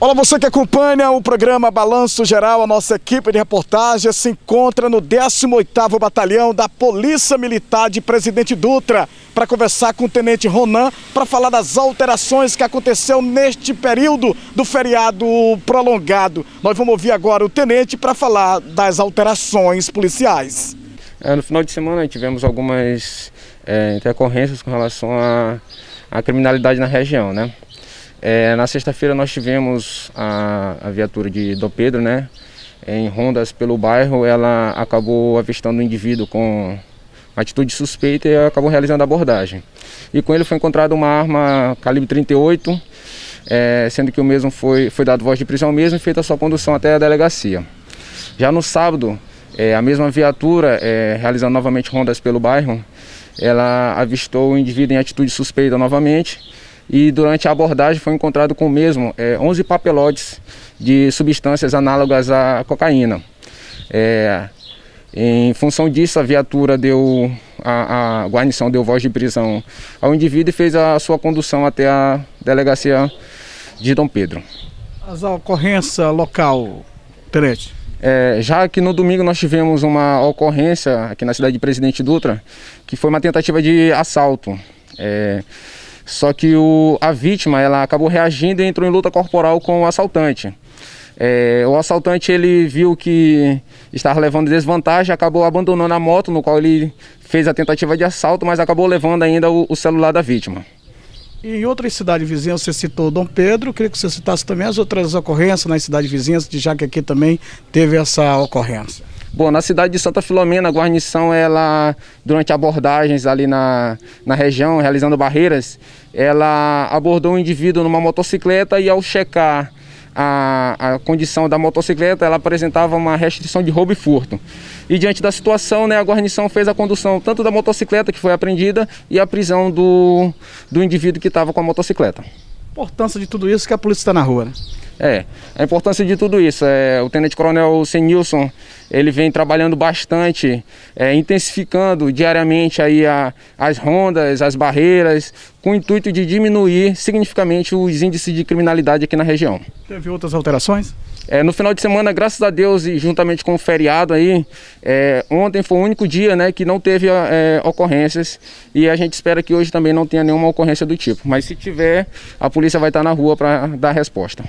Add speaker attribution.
Speaker 1: Olá, você que acompanha o programa Balanço Geral, a nossa equipe de reportagem se encontra no 18º Batalhão da Polícia Militar de Presidente Dutra para conversar com o Tenente Ronan para falar das alterações que aconteceu neste período do feriado prolongado. Nós vamos ouvir agora o Tenente para falar das alterações
Speaker 2: policiais. É, no final de semana né, tivemos algumas é, intercorrências com relação à criminalidade na região, né? É, na sexta-feira nós tivemos a, a, viatura de Dom Pedro, né? Em rondas pelo bairro, ela acabou avistando um indivíduo com atitude suspeita e acabou realizando a abordagem. E com ele foi encontrada uma arma calibre 38, é, sendo que o mesmo foi, foi dado voz de prisão mesmo e feita a sua condução até a delegacia. Já no sábado, é, a mesma viatura, é, realizando novamente rondas pelo bairro, ela avistou o indivíduo em atitude suspeita novamente e durante a abordagem foi encontrado com o mesmo é, 11 papelotes de substâncias análogas à cocaína. É, em função disso, a viatura deu, a, a, guarnição deu voz de prisão ao indivíduo e fez a sua condução até a delegacia de Dom Pedro. As ocorrência local, Terete? É, já que no domingo nós tivemos uma ocorrência aqui na cidade de Presidente Dutra, que foi uma tentativa de assalto. É, só que o, a vítima ela acabou reagindo e entrou em luta corporal com o assaltante. É, o assaltante ele viu que estava levando desvantagem, acabou abandonando a moto, no qual ele fez a tentativa de assalto, mas acabou levando ainda o, o celular da vítima.
Speaker 1: E em outras cidades vizinhas, você citou Dom Pedro, queria que você citasse também as outras ocorrências nas cidades vizinhas, já que aqui também teve essa ocorrência.
Speaker 2: Bom, na cidade de Santa Filomena, a guarnição, ela, durante abordagens ali na, na região, realizando barreiras, ela abordou um indivíduo numa motocicleta e ao checar a, a, condição da motocicleta, ela apresentava uma restrição de roubo e furto. E diante da situação, né, a guarnição fez a condução tanto da motocicleta que foi apreendida e a prisão do, do indivíduo que estava com a motocicleta. Importância de tudo isso que a polícia está na rua, né? É, a importância de tudo isso, é, o tenente-coronel Senilson, ele vem trabalhando bastante, é, intensificando diariamente aí a, as rondas, as barreiras, com o intuito de diminuir significativamente os índices de criminalidade aqui na região. Teve outras alterações? É, no final de semana, graças a Deus e juntamente com o feriado aí, é, ontem foi o único dia né, que não teve é, ocorrências e a gente espera que hoje também não tenha nenhuma ocorrência do tipo. Mas se tiver, a polícia vai estar na rua para dar resposta.